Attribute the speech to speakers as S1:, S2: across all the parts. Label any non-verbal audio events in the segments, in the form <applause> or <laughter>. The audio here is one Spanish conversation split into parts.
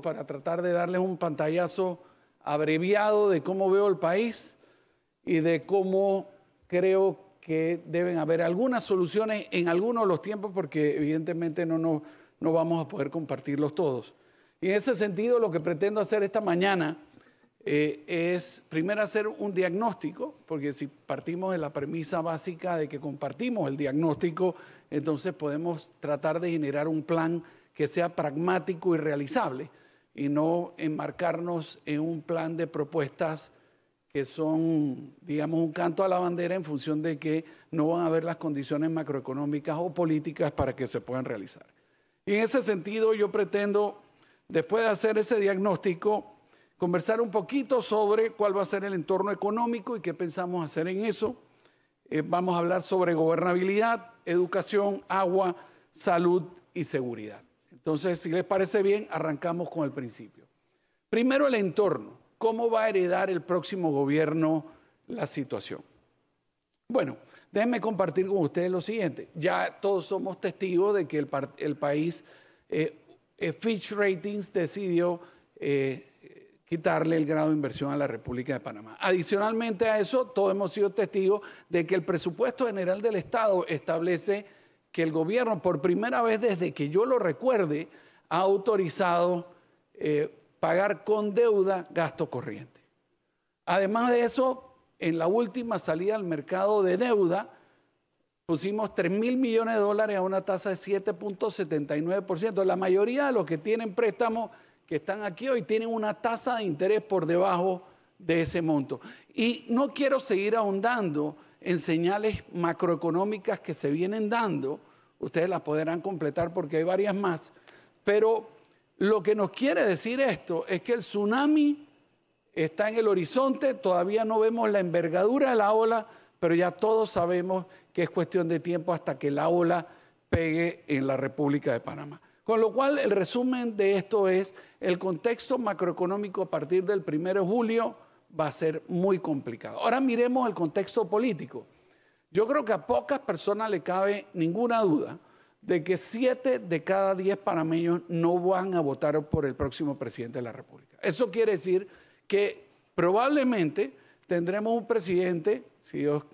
S1: para tratar de darles un pantallazo abreviado de cómo veo el país y de cómo creo que deben haber algunas soluciones en algunos de los tiempos, porque evidentemente no, vamos a poder compartirlos todos. Y en ese sentido, lo que pretendo hacer esta mañana eh, es primero hacer un diagnóstico, porque si partimos de la premisa básica de que compartimos el diagnóstico, entonces podemos tratar de generar un plan que sea pragmático y realizable y no enmarcarnos en un plan de propuestas que son, digamos, un canto a la bandera en función de que no van a haber las condiciones macroeconómicas o políticas para que se puedan realizar. Y en ese sentido yo pretendo, después de hacer ese diagnóstico, conversar un poquito sobre cuál va a ser el entorno económico y qué pensamos hacer en eso. Eh, vamos a hablar sobre gobernabilidad, educación, agua, salud y seguridad. Entonces, si les parece bien, arrancamos con el principio. Primero el entorno. ¿Cómo va a heredar el próximo gobierno la situación? Bueno, déjenme compartir con ustedes lo siguiente. Ya todos somos testigos de que el, país, eh, eh, Fitch Ratings decidió eh, quitarle el grado de inversión a la República de Panamá. Adicionalmente a eso, todos hemos sido testigos de que el presupuesto general del Estado establece que el gobierno, por primera vez desde que yo lo recuerde, ha autorizado eh, pagar con deuda gasto corriente. Además de eso, en la última salida al mercado de deuda, pusimos 3 mil millones de dólares a una tasa de 7.79%. La mayoría de los que tienen préstamos que están aquí hoy tienen una tasa de interés por debajo de ese monto. Y no quiero seguir ahondando en señales macroeconómicas que se vienen dando. Ustedes las podrán completar porque hay varias más. Pero lo que nos quiere decir esto es que el tsunami está en el horizonte, todavía no vemos la envergadura de la ola, pero ya todos sabemos que es cuestión de tiempo hasta que la ola pegue en la República de Panamá. Con lo cual, el resumen de esto es el contexto macroeconómico a partir del 1 de julio va a ser muy complicado. Ahora miremos el contexto político. Yo creo que a pocas personas le cabe ninguna duda de que siete de cada diez panameños no van a votar por el próximo presidente de la República. Eso quiere decir que probablemente tendremos un presidente, si Dios,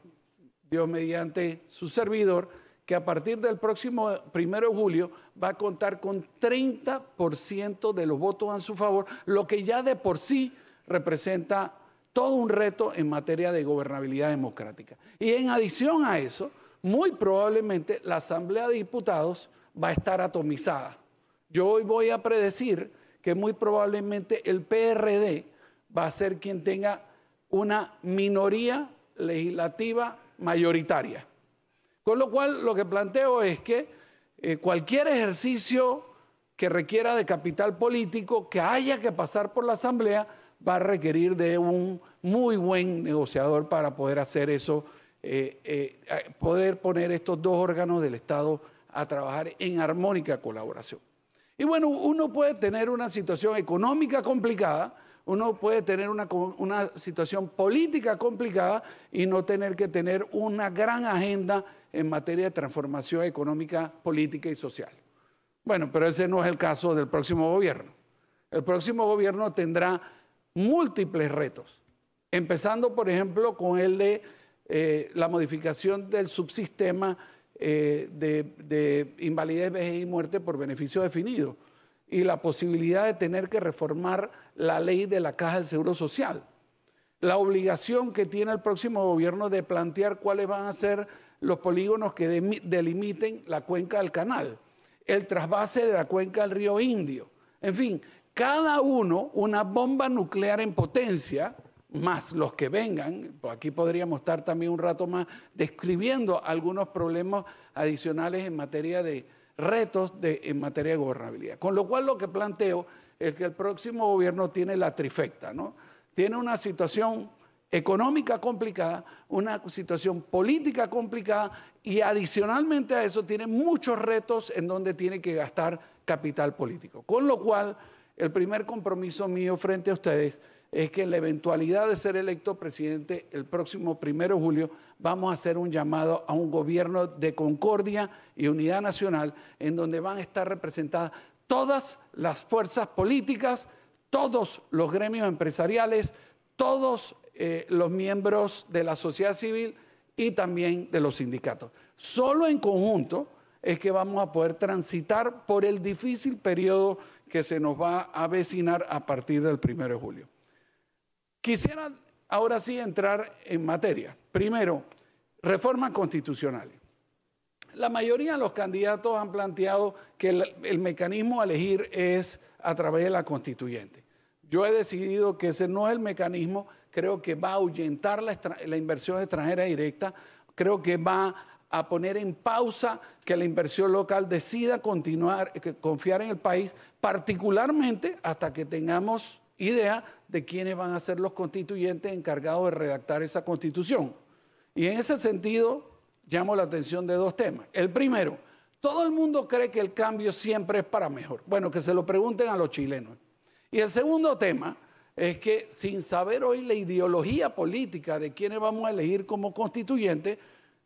S1: Dios mediante su servidor, que a partir del próximo primero de julio va a contar con 30% de los votos a su favor, lo que ya de por sí representa todo un reto en materia de gobernabilidad democrática. Y en adición a eso, muy probablemente la Asamblea de Diputados va a estar atomizada. Yo hoy voy a predecir que muy probablemente el PRD va a ser quien tenga una minoría legislativa mayoritaria. Con lo cual, lo que planteo es que eh, cualquier ejercicio que requiera de capital político, que haya que pasar por la Asamblea, va a requerir de un muy buen negociador para poder hacer eso, eh, eh, poder poner estos dos órganos del Estado a trabajar en armónica colaboración. Y bueno, uno puede tener una situación económica complicada, uno puede tener una, una situación política complicada y no tener que tener una gran agenda en materia de transformación económica, política y social. Bueno, pero ese no es el caso del próximo gobierno. El próximo gobierno tendrá múltiples retos, empezando por ejemplo con el de eh, la modificación del subsistema eh, de, invalidez, vejez y muerte por beneficio definido y la posibilidad de tener que reformar la ley de la Caja del Seguro Social. La obligación que tiene el próximo gobierno de plantear cuáles van a ser los polígonos que delimiten la cuenca del canal, el trasvase de la cuenca del río Indio. En fin, cada uno una bomba nuclear en potencia, más los que vengan, pues aquí podríamos estar también un rato más describiendo algunos problemas adicionales en materia de retos de, en materia de gobernabilidad. Con lo cual lo que planteo es que el próximo gobierno tiene la trifecta, ¿no? Tiene una situación económica complicada, una situación política complicada y adicionalmente a eso tiene muchos retos en donde tiene que gastar capital político. Con lo cual el primer compromiso mío frente a ustedes es que en la eventualidad de ser electo presidente el próximo primero de julio, vamos a hacer un llamado a un gobierno de concordia y unidad nacional en donde van a estar representadas todas las fuerzas políticas, todos los gremios empresariales, todos eh, los miembros de la sociedad civil y también de los sindicatos. Solo en conjunto es que vamos a poder transitar por el difícil periodo que se nos va a avecinar a partir del 1 de julio. Quisiera ahora sí entrar en materia. Primero, reformas constitucionales. La mayoría de los candidatos han planteado que el, mecanismo a elegir es a través de la constituyente. Yo he decidido que ese no es el mecanismo, creo que va a ahuyentar la, inversión extranjera directa, creo que va a poner en pausa que la inversión local decida continuar, confiar en el país, particularmente hasta que tengamos idea de quiénes van a ser los constituyentes encargados de redactar esa constitución. Y en ese sentido, llamo la atención de dos temas. El primero, todo el mundo cree que el cambio siempre es para mejor. Bueno, que se lo pregunten a los chilenos. Y el segundo tema es que sin saber hoy la ideología política de quiénes vamos a elegir como constituyente,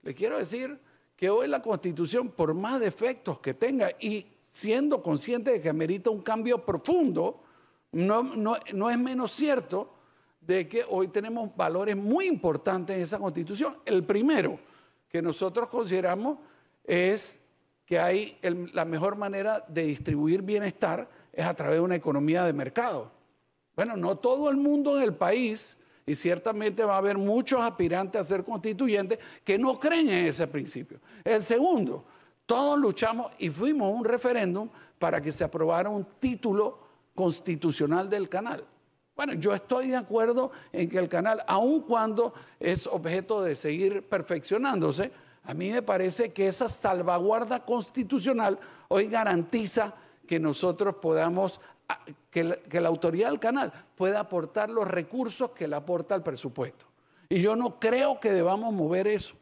S1: le quiero decir que hoy la constitución, por más defectos que tenga, y siendo consciente de que amerita un cambio profundo, no, es menos cierto de que hoy tenemos valores muy importantes en esa constitución. El primero que nosotros consideramos es que la mejor manera de distribuir bienestar es a través de una economía de mercado. Bueno, no todo el mundo en el país, y ciertamente va a haber muchos aspirantes a ser constituyentes que no creen en ese principio. El segundo, todos luchamos y fuimos a un referéndum para que se aprobara un título constitucional del canal. Bueno, yo estoy de acuerdo en que el canal, aun cuando es objeto de seguir perfeccionándose, a mí me parece que esa salvaguarda constitucional hoy garantiza que nosotros podamos, ah, que la, que la autoridad del canal pueda aportar los recursos que le aporta al presupuesto. Y yo no creo que debamos mover eso.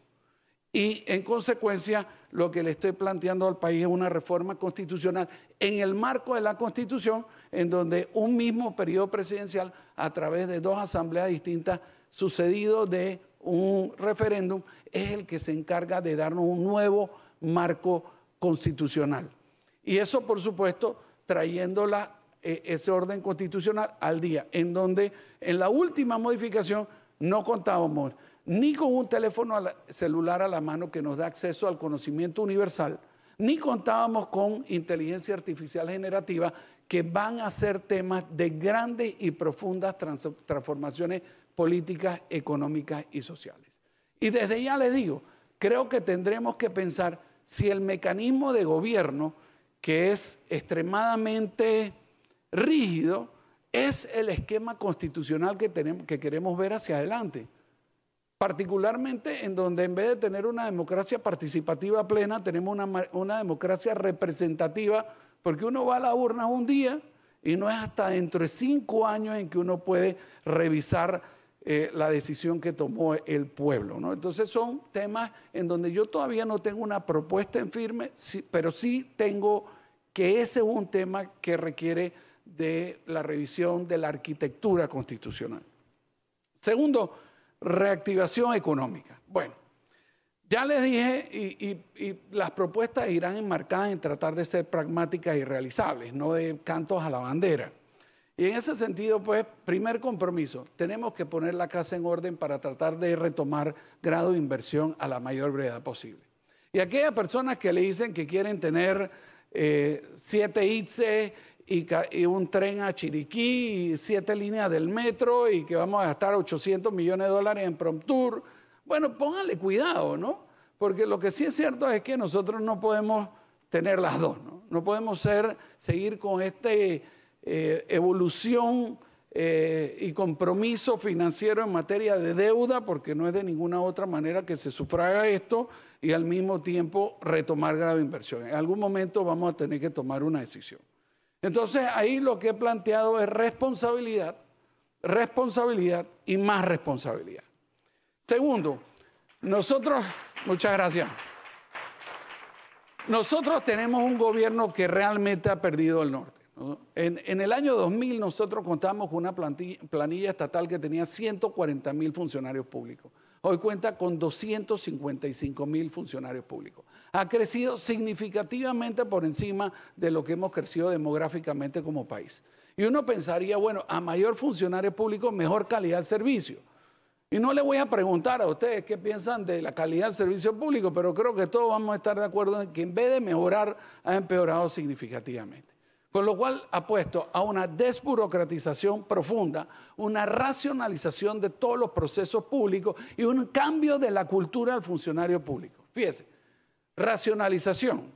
S1: Y en consecuencia, lo que le estoy planteando al país es una reforma constitucional en el marco de la Constitución, en donde un mismo periodo presidencial, a través de dos asambleas distintas, sucedido de un referéndum, es el que se encarga de darnos un nuevo marco constitucional. Y eso, por supuesto, trayéndola eh, ese orden constitucional al día, en donde en la última modificación no contábamos ni con un teléfono celular a la mano que nos da acceso al conocimiento universal, ni contábamos con inteligencia artificial generativa, que van a ser temas de grandes y profundas transformaciones políticas, económicas y sociales. Y desde ya les digo, creo que tendremos que pensar si el mecanismo de gobierno, que es extremadamente rígido, es el esquema constitucional que queremos ver hacia adelante particularmente en donde en vez de tener una democracia participativa plena, tenemos una, democracia representativa, porque uno va a la urna un día y no es hasta dentro de cinco años en que uno puede revisar eh, la decisión que tomó el pueblo. ¿no? Entonces son temas en donde yo todavía no tengo una propuesta en firme, pero sí tengo que ese es un tema que requiere de la revisión de la arquitectura constitucional. Segundo, Reactivación económica. Bueno, ya les dije, y, las propuestas irán enmarcadas en tratar de ser pragmáticas y realizables, no de cantos a la bandera. Y en ese sentido, pues, primer compromiso, tenemos que poner la casa en orden para tratar de retomar grado de inversión a la mayor brevedad posible. Y aquellas personas que le dicen que quieren tener eh, siete ITSE y, un tren a Chiriquí y siete líneas del metro y que vamos a gastar 800 millones de dólares en Promptour. Bueno, póngale cuidado, ¿no? Porque lo que sí es cierto es que nosotros no podemos tener las dos, ¿no? No podemos ser, seguir con esta eh, evolución eh, y compromiso financiero en materia de deuda, porque no es de ninguna otra manera que se sufraga esto y al mismo tiempo retomar grave inversión. En algún momento vamos a tener que tomar una decisión. Entonces ahí lo que he planteado es responsabilidad, responsabilidad y más responsabilidad. Segundo, nosotros, muchas gracias, nosotros tenemos un gobierno que realmente ha perdido el norte. En, el año 2000 nosotros contamos con una planilla estatal que tenía 140 mil funcionarios públicos. Hoy cuenta con 255 mil funcionarios públicos ha crecido significativamente por encima de lo que hemos crecido demográficamente como país. Y uno pensaría, bueno, a mayor funcionario público, mejor calidad de servicio. Y no le voy a preguntar a ustedes qué piensan de la calidad del servicio público, pero creo que todos vamos a estar de acuerdo en que en vez de mejorar, ha empeorado significativamente. Con lo cual ha apuesto a una desburocratización profunda, una racionalización de todos los procesos públicos y un cambio de la cultura del funcionario público. Fíjense, Racionalización.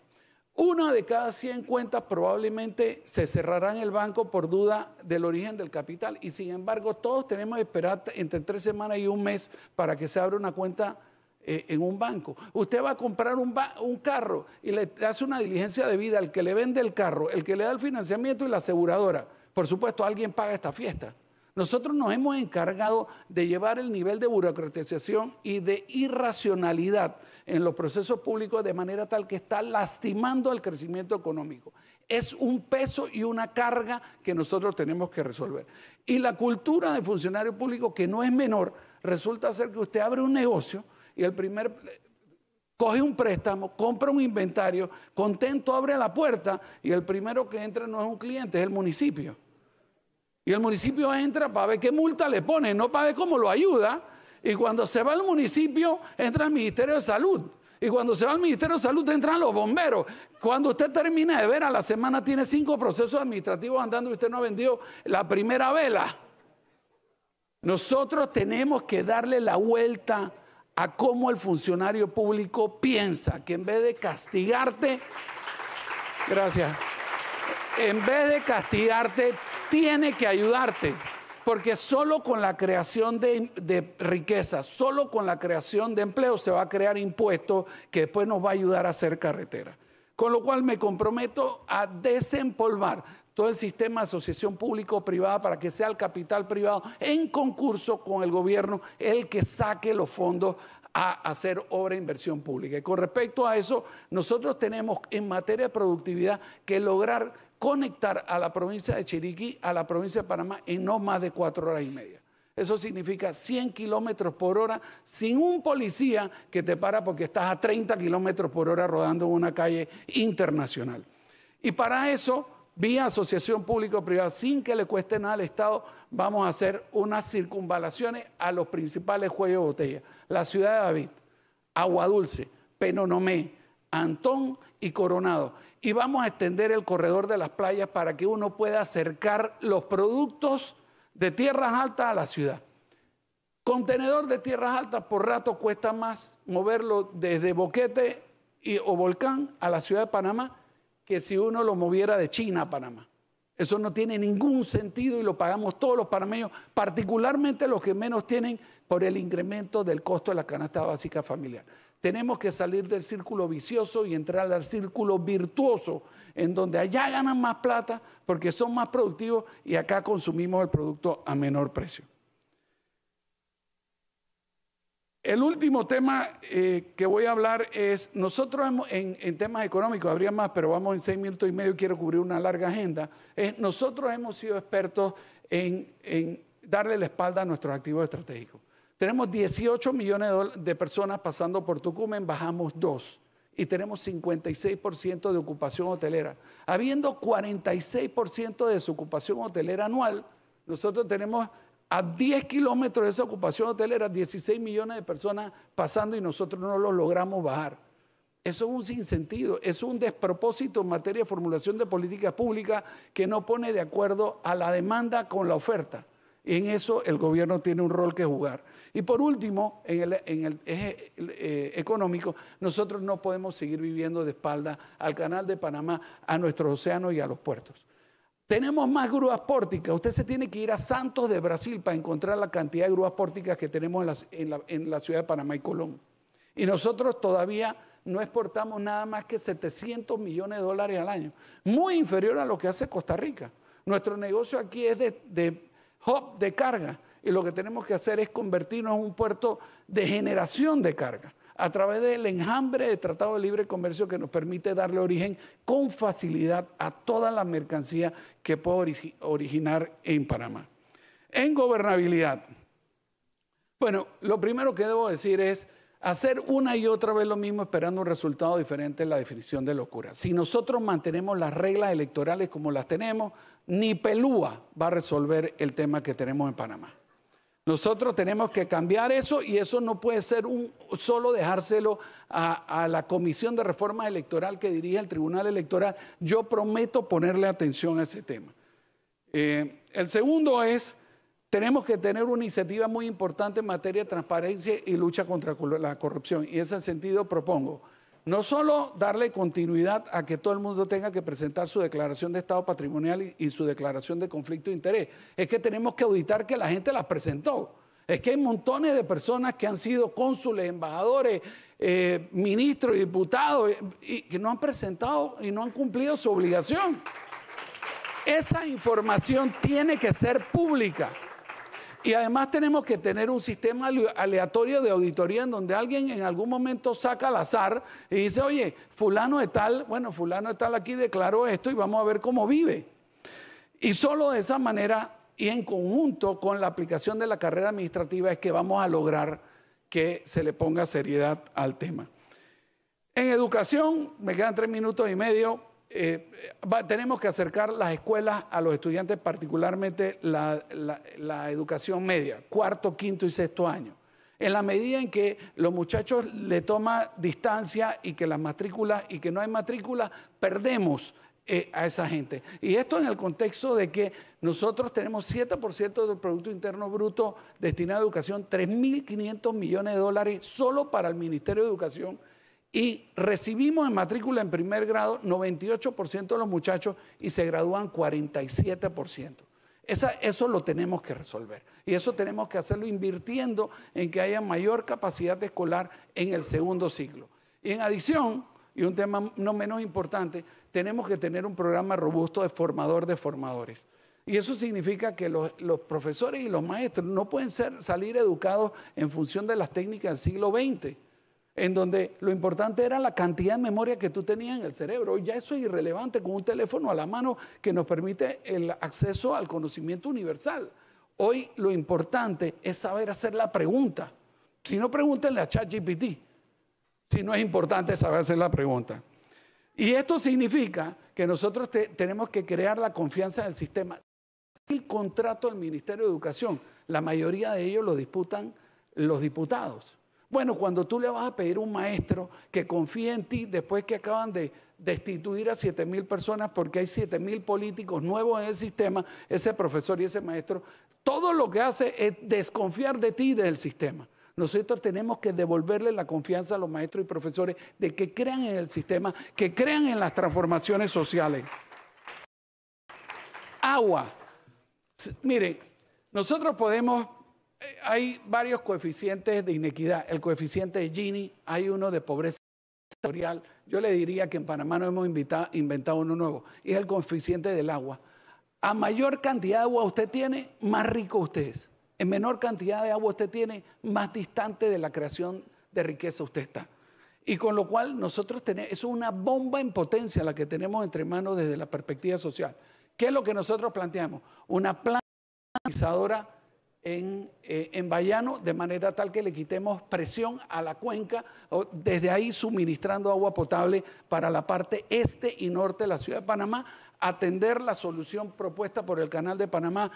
S1: Una de cada 100 cuentas probablemente se cerrará en el banco por duda del origen del capital y sin embargo todos tenemos que esperar entre tres semanas y un mes para que se abra una cuenta eh, en un banco. Usted va a comprar un, un carro y le hace una diligencia de vida al que le vende el carro, el que le da el financiamiento y la aseguradora. Por supuesto, alguien paga esta fiesta. Nosotros nos hemos encargado de llevar el nivel de burocratización y de irracionalidad en los procesos públicos de manera tal que está lastimando el crecimiento económico. Es un peso y una carga que nosotros tenemos que resolver. Y la cultura de funcionario público, que no es menor, resulta ser que usted abre un negocio y el primer coge un préstamo, compra un inventario, contento abre la puerta y el primero que entra no es un cliente, es el municipio. Y el municipio entra para ver qué multa le pone, no para ver cómo lo ayuda. Y cuando se va al municipio, entra el Ministerio de Salud. Y cuando se va al Ministerio de Salud, entran los bomberos. Cuando usted termina de ver a la semana, tiene cinco procesos administrativos andando y usted no ha vendido la primera vela. Nosotros tenemos que darle la vuelta a cómo el funcionario público piensa, que en vez de castigarte, gracias, en vez de castigarte, tiene que ayudarte. Porque solo con la creación de, riqueza, solo con la creación de empleo se va a crear impuesto que después nos va a ayudar a hacer carretera. Con lo cual me comprometo a desempolvar todo el sistema de asociación público-privada para que sea el capital privado en concurso con el gobierno el que saque los fondos a hacer obra de inversión pública. Y con respecto a eso, nosotros tenemos en materia de productividad que lograr conectar a la provincia de Chiriquí a la provincia de Panamá en no más de cuatro horas y media. Eso significa 100 kilómetros por hora sin un policía que te para porque estás a 30 kilómetros por hora rodando en una calle internacional. Y para eso, vía asociación público-privada, sin que le cueste nada al Estado, vamos a hacer unas circunvalaciones a los principales cuellos de botella. La ciudad de David, Aguadulce, Penonomé, Antón y Coronado y vamos a extender el corredor de las playas para que uno pueda acercar los productos de tierras altas a la ciudad. Contenedor de tierras altas por rato cuesta más moverlo desde Boquete o Volcán a la ciudad de Panamá que si uno lo moviera de China a Panamá. Eso no tiene ningún sentido y lo pagamos todos los panameños, particularmente los que menos tienen por el incremento del costo de la canasta básica familiar. Tenemos que salir del círculo vicioso y entrar al círculo virtuoso, en donde allá ganan más plata porque son más productivos y acá consumimos el producto a menor precio. El último tema eh, que voy a hablar es, nosotros hemos, en, temas económicos, habría más, pero vamos en seis minutos y medio, quiero cubrir una larga agenda, es nosotros hemos sido expertos en darle la espalda a nuestros activos estratégicos. Tenemos 18 millones de personas pasando por Tucumán, bajamos dos y tenemos 56% de ocupación hotelera. Habiendo 46% de desocupación hotelera anual, nosotros tenemos a 10 kilómetros de esa ocupación hotelera 16 millones de personas pasando y nosotros no lo logramos bajar. Eso es un sinsentido, es un despropósito en materia de formulación de políticas públicas que no pone de acuerdo a la demanda con la oferta. Y En eso el gobierno tiene un rol que jugar. Y por último, en el, eje eh, económico, nosotros no podemos seguir viviendo de espalda al canal de Panamá, a nuestros océanos y a los puertos. Tenemos más grúas pórticas. Usted se tiene que ir a Santos de Brasil para encontrar la cantidad de grúas pórticas que tenemos en la, ciudad de Panamá y Colón. Y nosotros todavía no exportamos nada más que 700 millones de dólares al año, muy inferior a lo que hace Costa Rica. Nuestro negocio aquí es de, de de carga y lo que tenemos que hacer es convertirnos en un puerto de generación de carga a través del enjambre de Tratado de Libre Comercio que nos permite darle origen con facilidad a toda la mercancía que puede originar en Panamá. En gobernabilidad. Bueno, lo primero que debo decir es hacer una y otra vez lo mismo esperando un resultado diferente en la definición de locura. Si nosotros mantenemos las reglas electorales como las tenemos, ni Pelúa va a resolver el tema que tenemos en Panamá. Nosotros tenemos que cambiar eso y eso no puede ser un, solo dejárselo a, la Comisión de Reforma Electoral que dirige el Tribunal Electoral. Yo prometo ponerle atención a ese tema. Eh, el segundo es, tenemos que tener una iniciativa muy importante en materia de transparencia y lucha contra la corrupción. Y en ese sentido propongo no solo darle continuidad a que todo el mundo tenga que presentar su declaración de estado patrimonial y, su declaración de conflicto de interés, es que tenemos que auditar que la gente las presentó. Es que hay montones de personas que han sido cónsules, embajadores, eh, ministros, diputados, y, que no han presentado y no han cumplido su obligación. Esa información tiene que ser pública. Y además tenemos que tener un sistema aleatorio de auditoría en donde alguien en algún momento saca al azar y dice, oye, fulano de tal, bueno, fulano de tal aquí declaró esto y vamos a ver cómo vive. Y solo de esa manera y en conjunto con la aplicación de la carrera administrativa es que vamos a lograr que se le ponga seriedad al tema. En educación, me quedan tres minutos y medio, eh, tenemos que acercar las escuelas a los estudiantes, particularmente la, educación media, cuarto, quinto y sexto año. En la medida en que los muchachos le toma distancia y que las matrículas y que no hay matrícula, perdemos eh, a esa gente. Y esto en el contexto de que nosotros tenemos 7% del Producto Interno Bruto destinado a educación, 3.500 millones de dólares solo para el Ministerio de Educación y recibimos en matrícula en primer grado 98% de los muchachos y se gradúan 47%. Esa, eso lo tenemos que resolver. Y eso tenemos que hacerlo invirtiendo en que haya mayor capacidad escolar en el segundo ciclo. Y en adición, y un tema no menos importante, tenemos que tener un programa robusto de formador de formadores. Y eso significa que los, profesores y los maestros no pueden salir educados en función de las técnicas del siglo XX en donde lo importante era la cantidad de memoria que tú tenías en el cerebro. Hoy Ya eso es irrelevante con un teléfono a la mano que nos permite el acceso al conocimiento universal. Hoy lo importante es saber hacer la pregunta. Si no, pregúntenle a ChatGPT. Si no es importante saber hacer la pregunta. Y esto significa que nosotros tenemos que crear la confianza del sistema. El contrato del Ministerio de Educación, la mayoría de ellos lo disputan los diputados. Bueno, cuando tú le vas a pedir a un maestro que confíe en ti después que acaban de destituir a 7000 personas porque hay 7000 políticos nuevos en el sistema, ese profesor y ese maestro, todo lo que hace es desconfiar de ti y del sistema. Nosotros tenemos que devolverle la confianza a los maestros y profesores de que crean en el sistema, que crean en las transformaciones sociales. Agua. Mire, nosotros podemos eh, hay varios coeficientes de inequidad. El coeficiente de Gini, hay uno de pobreza sectorial. Yo le diría que en Panamá no hemos inventado uno nuevo. Y es el coeficiente del agua. A mayor cantidad de agua usted tiene, más rico usted es. En menor cantidad de agua usted tiene, más distante de la creación de riqueza usted está. Y con lo cual nosotros tenemos, es una bomba en potencia la que tenemos entre manos desde la perspectiva social. ¿Qué es lo que nosotros planteamos? Una planificadora eh, en, Bayano, de manera tal que le quitemos presión a la cuenca, o desde ahí suministrando agua potable para la parte este y norte de la ciudad de Panamá, atender la solución propuesta por el Canal de Panamá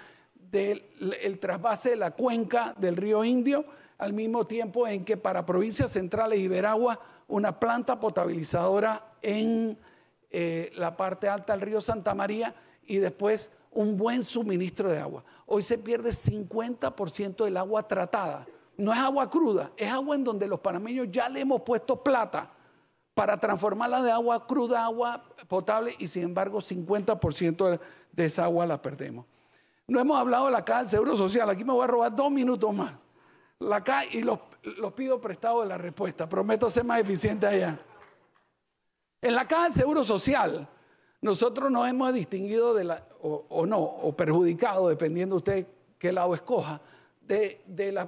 S1: del el trasvase de la cuenca del río Indio, al mismo tiempo en que para provincias centrales y Veragua, una planta potabilizadora en eh, la parte alta del río Santa María y después un buen suministro de agua hoy se pierde 50% del agua tratada. No es agua cruda, es agua en donde los panameños ya le hemos puesto plata para transformarla de agua cruda a agua potable y sin embargo 50% de esa agua la perdemos. No hemos hablado de la caja del Seguro Social, aquí me voy a robar dos minutos más. La CA y los, los pido prestado de la respuesta, prometo ser más eficiente allá. En la caja del Seguro Social, nosotros nos hemos distinguido de la, o, no, o perjudicado, dependiendo usted qué lado escoja, de,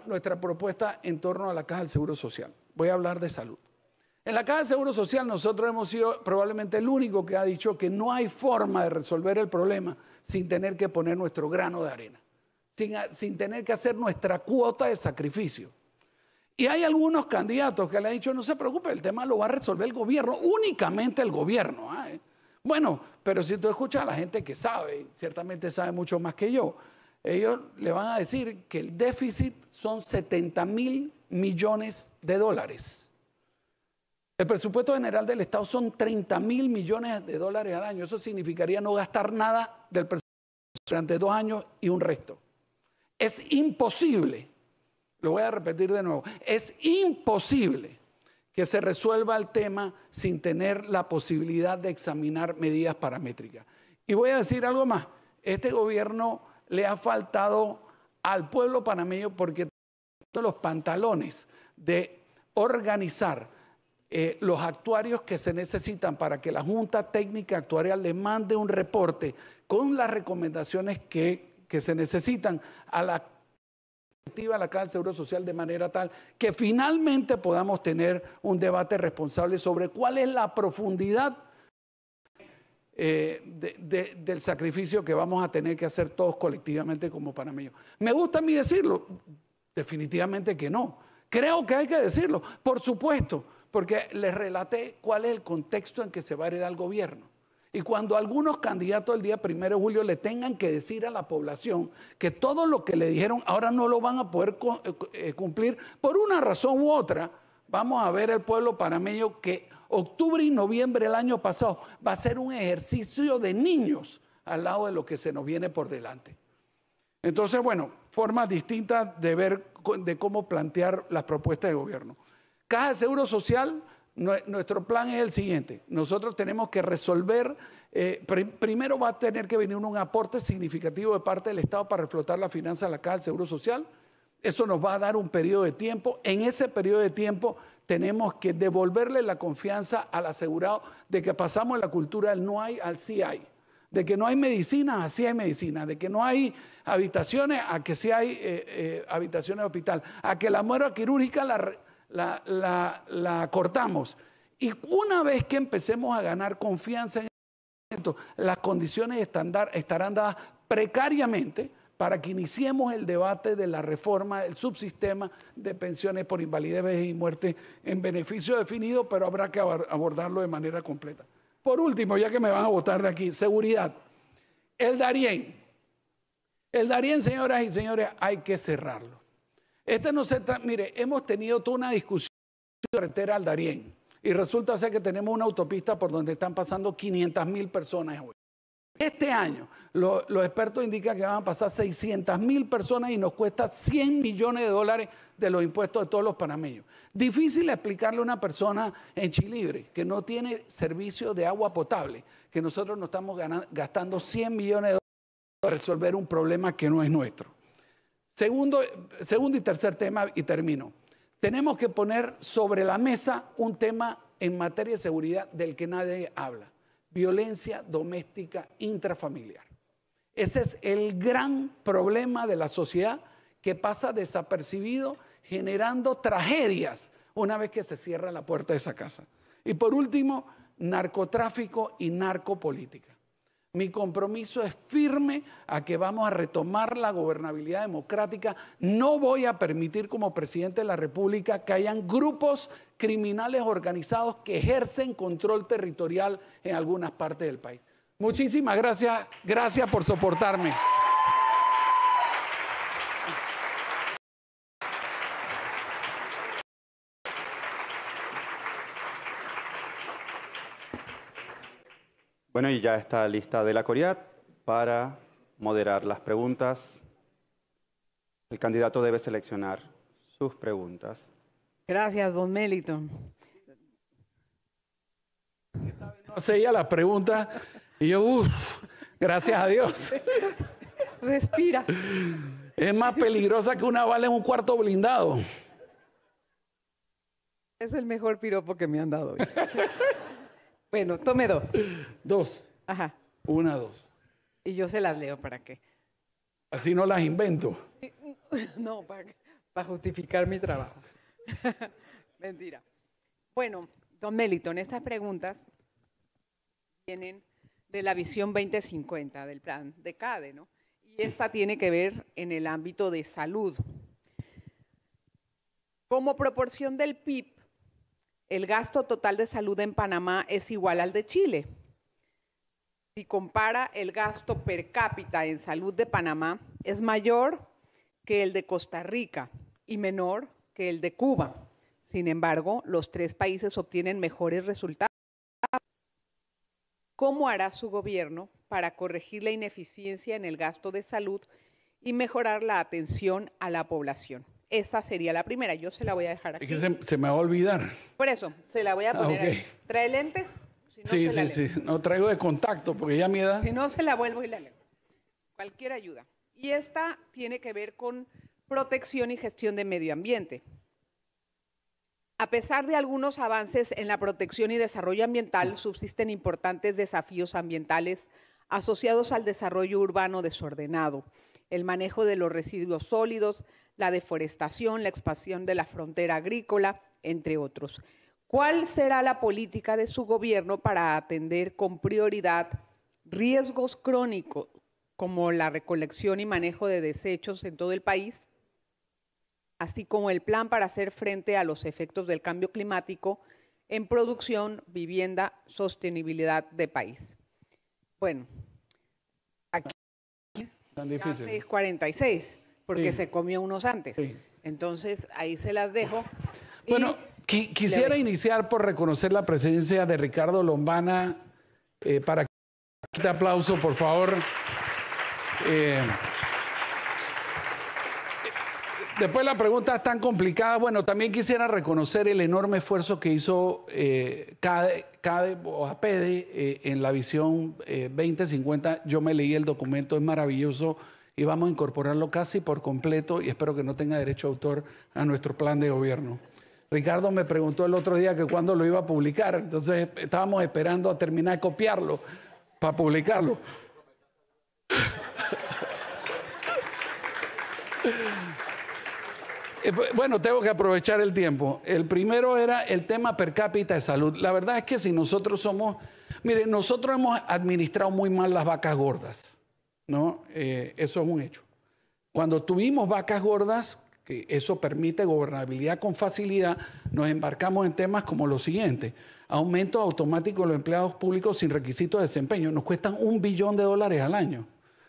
S1: nuestra propuesta en torno a la Caja del Seguro Social. Voy a hablar de salud. En la Caja del Seguro Social nosotros hemos sido probablemente el único que ha dicho que no hay forma de resolver el problema sin tener que poner nuestro grano de arena, sin, sin tener que hacer nuestra cuota de sacrificio. Y hay algunos candidatos que le han dicho, no se preocupe, el tema lo va a resolver el gobierno, únicamente el gobierno. ¿ah? Bueno, pero si tú escuchas a la gente que sabe, ciertamente sabe mucho más que yo, ellos le van a decir que el déficit son 70 mil millones de dólares. El presupuesto general del Estado son 30 mil millones de dólares al año. Eso significaría no gastar nada del presupuesto durante dos años y un resto. Es imposible, lo voy a repetir de nuevo, es imposible que se resuelva el tema sin tener la posibilidad de examinar medidas paramétricas. Y voy a decir algo más, este gobierno le ha faltado al pueblo panameño porque los pantalones de organizar eh, los actuarios que se necesitan para que la Junta Técnica Actuarial le mande un reporte con las recomendaciones que, que se necesitan a la la Caja del Seguro Social de manera tal que finalmente podamos tener un debate responsable sobre cuál es la profundidad eh, del sacrificio que vamos a tener que hacer todos colectivamente como panameños. ¿Me gusta a mí decirlo? Definitivamente que no. Creo que hay que decirlo, por supuesto, porque les relaté cuál es el contexto en que se va a heredar el gobierno. Y cuando algunos candidatos el día primero de julio le tengan que decir a la población que todo lo que le dijeron ahora no lo van a poder eh, eh, cumplir por una razón u otra, vamos a ver el pueblo panameño que octubre y noviembre del año pasado va a ser un ejercicio de niños al lado de lo que se nos viene por delante. Entonces, bueno, formas distintas de ver, de cómo plantear las propuestas de gobierno. Caja de Seguro Social, nuestro plan es el siguiente. Nosotros tenemos que resolver, eh, primero va a tener que venir un aporte significativo de parte del Estado para reflotar la finanza de la Caja del Seguro Social. Eso nos va a dar un periodo de tiempo. En ese periodo de tiempo tenemos que devolverle la confianza al asegurado de que pasamos la cultura del no hay al sí hay. De que no hay medicina, así hay medicina. De que no hay habitaciones, a que sí hay eh, eh, habitaciones de hospital. A que la muerte quirúrgica la la, cortamos. Y una vez que empecemos a ganar confianza en el las condiciones estarán dadas precariamente para que iniciemos el debate de la reforma del subsistema de pensiones por invalidez, y muerte en beneficio definido, pero habrá que abordarlo de manera completa. Por último, ya que me van a votar de aquí, seguridad. El Darién. El Darién, señoras y señores, hay que cerrarlo. Este no se mire, hemos tenido toda una discusión de carretera al Darién y resulta ser que tenemos una autopista por donde están pasando 500 mil personas hoy. Este año los expertos indican que van a pasar 600 mil personas y nos cuesta 100 millones de dólares de los impuestos de todos los panameños. Difícil explicarle a una persona en Chilibre que no tiene servicio de agua potable, que nosotros nos estamos gastando 100 millones de dólares para resolver un problema que no es nuestro. Segundo, segundo y tercer tema, y termino. Tenemos que poner sobre la mesa un tema en materia de seguridad del que nadie habla, violencia doméstica intrafamiliar. Ese es el gran problema de la sociedad que pasa desapercibido generando tragedias una vez que se cierra la puerta de esa casa. Y por último, narcotráfico y narcopolítica. Mi compromiso es firme a que vamos a retomar la gobernabilidad democrática. No voy a permitir como presidente de la República que hayan grupos criminales organizados que ejercen control territorial en algunas partes del país. Muchísimas gracias. Gracias por soportarme.
S2: Bueno, y ya está lista de la Coriat para moderar las preguntas. El candidato debe seleccionar sus preguntas. Gracias, don Melito. No ya la
S1: pregunta y yo, uff, gracias a Dios.
S2: Respira.
S1: Es más peligrosa que una bala en un cuarto blindado.
S2: Es el mejor piropo que me han dado. Hoy. Bueno, tome dos. Dos. Ajá. Una, dos. Y yo se las leo para qué. Así
S1: no las invento.
S2: <laughs> No, para,
S1: justificar mi trabajo.
S2: <laughs> Mentira. Bueno, don Meliton, estas preguntas vienen de la visión 2050 del plan de CADE, ¿no? Y esta tiene que ver en el ámbito de salud. Como proporción del PIB, el gasto total de salud en Panamá es igual al de Chile. Si compara el gasto per cápita en salud de Panamá, es mayor que el de Costa Rica y menor que el de Cuba. Sin embargo, los tres países obtienen mejores resultados. ¿Cómo hará su gobierno para corregir la ineficiencia en el gasto de salud y mejorar la atención a la población? Esa sería la primera. Yo se la voy a dejar aquí. Es que
S1: se, me va a olvidar.
S2: Por eso, se la voy a ah, poner ¿Trae lentes?
S1: sí, sí, sí. No traigo de contacto porque ya mi edad. Si
S2: no, se la vuelvo y la leo. Cualquier ayuda. Y esta tiene que ver con protección y gestión de medio ambiente. A pesar de algunos avances en la protección y desarrollo ambiental, subsisten importantes desafíos ambientales asociados al desarrollo urbano desordenado, el manejo de los residuos sólidos, la deforestación, la expansión de la frontera agrícola, entre otros. ¿Cuál será la política de su gobierno para atender con prioridad riesgos crónicos como la recolección y manejo de desechos en todo el país, así como el plan para hacer frente a los efectos del cambio climático en producción, vivienda, sostenibilidad de país? Bueno,
S1: aquí... Tan difícil.
S2: 646 porque se comió unos antes. Entonces, ahí se las dejo. Bueno, quisiera
S1: iniciar por reconocer la presencia de Ricardo Lombana eh, para que aplauso, por favor. Eh, después la pregunta es tan complicada. Bueno, también quisiera reconocer el enorme esfuerzo que hizo eh, CADE, CADE, o en la visión 2050. Yo me leí el documento, es maravilloso y vamos a incorporarlo casi por completo y espero que no tenga derecho a autor a nuestro plan de gobierno. Ricardo me preguntó el otro día que cuándo lo iba a publicar, entonces estábamos esperando a terminar de copiarlo para publicarlo.
S2: <laughs>
S1: Eh, bueno, tengo que aprovechar el tiempo. El primero era el tema per cápita de salud. La verdad es que si nosotros somos, mire, nosotros hemos administrado muy mal las vacas gordas. Eh, eso es un hecho. Cuando tuvimos vacas gordas, que eso permite gobernabilidad con facilidad, nos embarcamos en temas como lo siguiente. Aumento automático de los empleados públicos sin requisitos de desempeño. Nos cuestan un billón de dólares al año.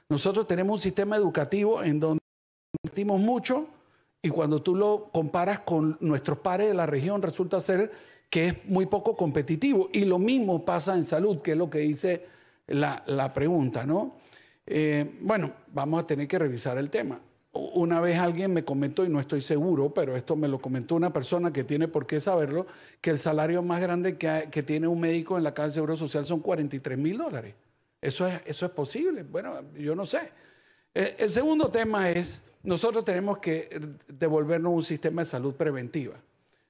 S1: Nosotros tenemos un sistema educativo en donde invertimos mucho y cuando tú lo comparas con nuestros pares de la región resulta ser que es muy poco competitivo. Y lo mismo pasa en salud, que es lo que dice la pregunta, ¿no? Eh, bueno, vamos a tener que revisar el tema. Una vez alguien me comentó, y no estoy seguro, pero esto me lo comentó una persona que tiene por qué saberlo, que el salario más grande que, tiene un médico en la casa de Seguro Social son 43 mil dólares. Eso es, eso es posible. Bueno, yo no sé. Eh, el segundo tema es, nosotros tenemos que devolvernos un sistema de salud preventiva.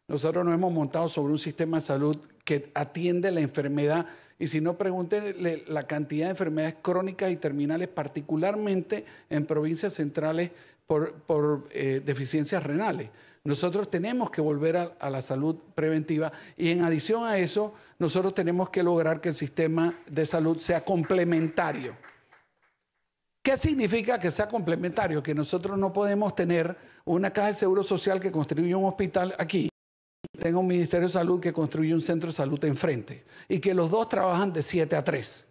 S1: Nosotros nos hemos montado sobre un sistema de salud que atiende la enfermedad y si no, pregúntenle la cantidad de enfermedades crónicas y terminales, particularmente en provincias centrales por, por eh, deficiencias renales. Nosotros tenemos que volver a, la salud preventiva y en adición a eso, nosotros tenemos que lograr que el sistema de salud sea complementario. ¿Qué significa que sea complementario? Que nosotros no podemos tener una caja de seguro social que construye un hospital aquí tengo un Ministerio de Salud que construye un centro de salud enfrente y que los dos trabajan de 7 a 3.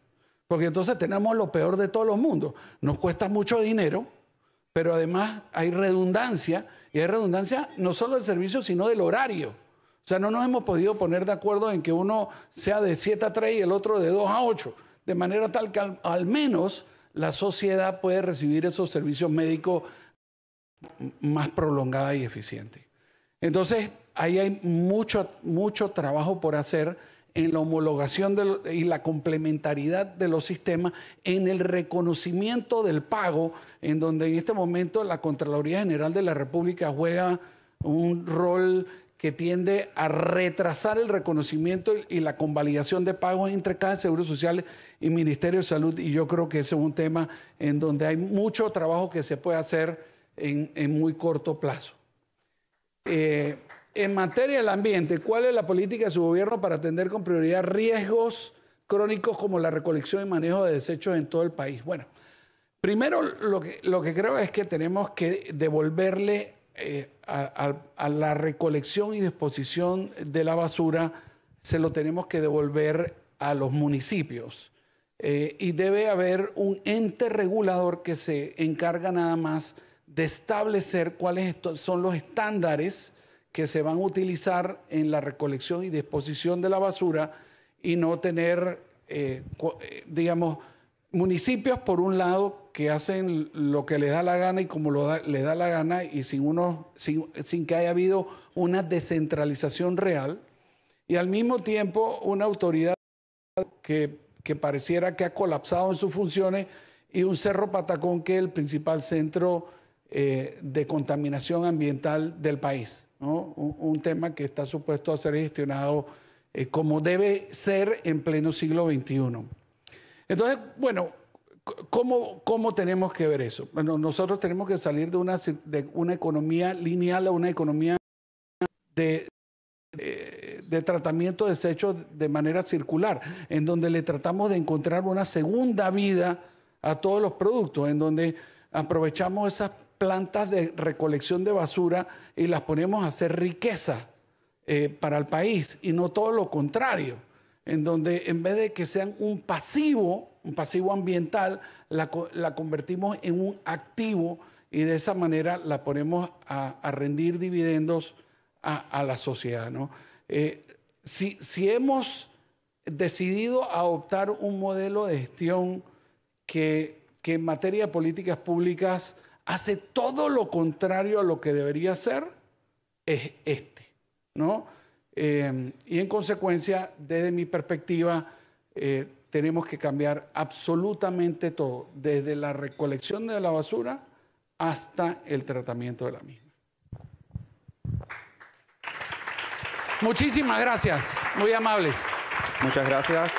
S1: Porque entonces tenemos lo peor de todos los mundos. Nos cuesta mucho dinero, pero además hay redundancia y hay redundancia no solo del servicio, sino del horario. O sea, no nos hemos podido poner de acuerdo en que uno sea de 7 a 3 y el otro de 2 a 8, de manera tal que al, menos la sociedad puede recibir esos servicios médicos más prolongada y eficiente. Entonces, ahí hay mucho, mucho trabajo por hacer en la homologación y la complementariedad de los sistemas, en el reconocimiento del pago, en donde en este momento la Contraloría General de la República juega un rol que tiende a retrasar el reconocimiento y la convalidación de pagos entre cada de Seguro Social y Ministerio de Salud. Y yo creo que ese es un tema en donde hay mucho trabajo que se puede hacer en, muy corto plazo. Eh, en materia del ambiente, ¿cuál es la política de su gobierno para atender con prioridad riesgos crónicos como la recolección y manejo de desechos en todo el país? Bueno, primero lo que, creo es que tenemos que devolverle eh, a, la recolección y disposición de la basura, se lo tenemos que devolver a los municipios. Eh, y debe haber un ente regulador que se encarga nada más de establecer cuáles son los estándares que se van a utilizar en la recolección y disposición de la basura y no tener, eh, eh, digamos, municipios por un lado que hacen lo que les da la gana y como lo da, les da la gana y sin, que haya habido una descentralización real y al mismo tiempo una autoridad que, pareciera que ha colapsado en sus funciones y un cerro patacón que es el principal centro eh, de contaminación ambiental del país. Un, tema que está supuesto a ser gestionado eh, como debe ser en pleno siglo XXI. Entonces, bueno, ¿cómo, ¿cómo, tenemos que ver eso? Bueno, nosotros tenemos que salir de una, de una economía lineal a una economía de, de, de tratamiento de desechos de manera circular, en donde le tratamos de encontrar una segunda vida a todos los productos, en donde aprovechamos esas plantas de recolección de basura y las ponemos a hacer riqueza eh, para el país y no todo lo contrario, en donde en vez de que sean un pasivo, un pasivo ambiental, la, convertimos en un activo y de esa manera la ponemos a, rendir dividendos a, la sociedad. Eh, si, hemos decidido adoptar un modelo de gestión que en materia de políticas públicas hace todo lo contrario a lo que debería ser, es este, ¿no? Em, y en consecuencia, desde mi perspectiva, eh, tenemos que cambiar absolutamente todo, desde la recolección de la basura hasta el tratamiento de la misma. Muchísimas gracias, muy amables. Muchas gracias.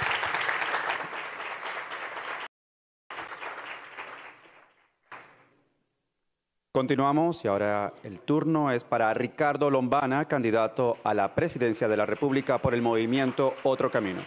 S2: Continuamos y ahora el turno es para Ricardo Lombana, candidato a la presidencia de la República por el movimiento Otro Camino.